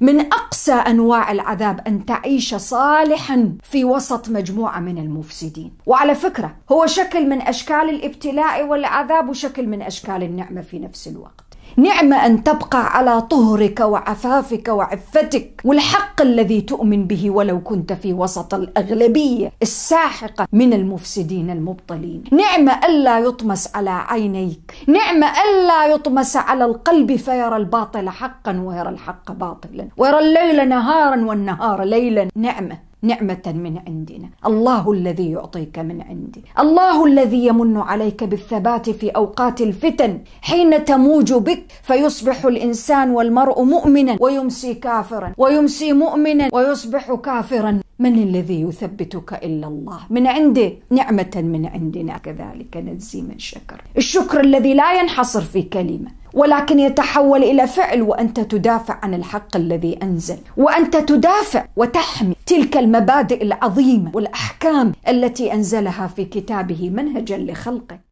من اقسى انواع العذاب ان تعيش صالحا في وسط مجموعه من المفسدين، وعلى فكره هو شكل من اشكال الابتلاء والعذاب وشكل من اشكال النعمه في نفس الوقت. نعم أن تبقى على طهرك وعفافك وعفتك والحق الذي تؤمن به ولو كنت في وسط الأغلبية الساحقة من المفسدين المبطلين نعم ألا يطمس على عينيك نعم ألا يطمس على القلب فيرى الباطل حقا ويرى الحق باطلا ويرى الليل نهارا والنهار ليلا نعمة نعمة من عندنا، الله الذي يعطيك من عندي، الله الذي يمن عليك بالثبات في اوقات الفتن حين تموج بك فيصبح الانسان والمرء مؤمنا ويمسي كافرا ويمسي مؤمنا ويصبح كافرا من الذي يثبتك إلا الله من عنده نعمة من عندنا كذلك نجزي من شكر الشكر الذي لا ينحصر في كلمة ولكن يتحول الى فعل وانت تدافع عن الحق الذي انزل وانت تدافع وتحمي تلك المبادئ العظيمه والاحكام التي انزلها في كتابه منهجا لخلقه